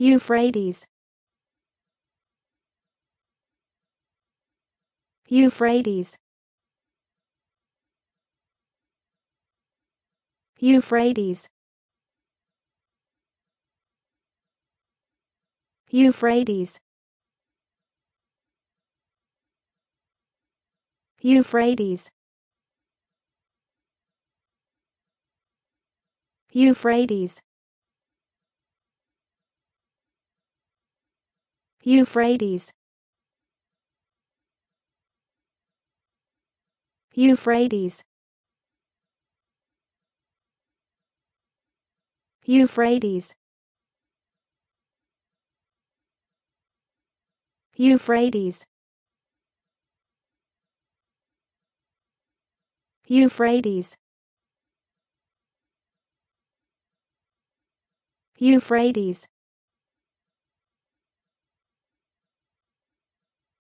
Euphrates Euphrates Euphrates Euphrates Euphrates Euphrates Euphrates Euphrates Euphrates Euphrates Euphrates Euphrates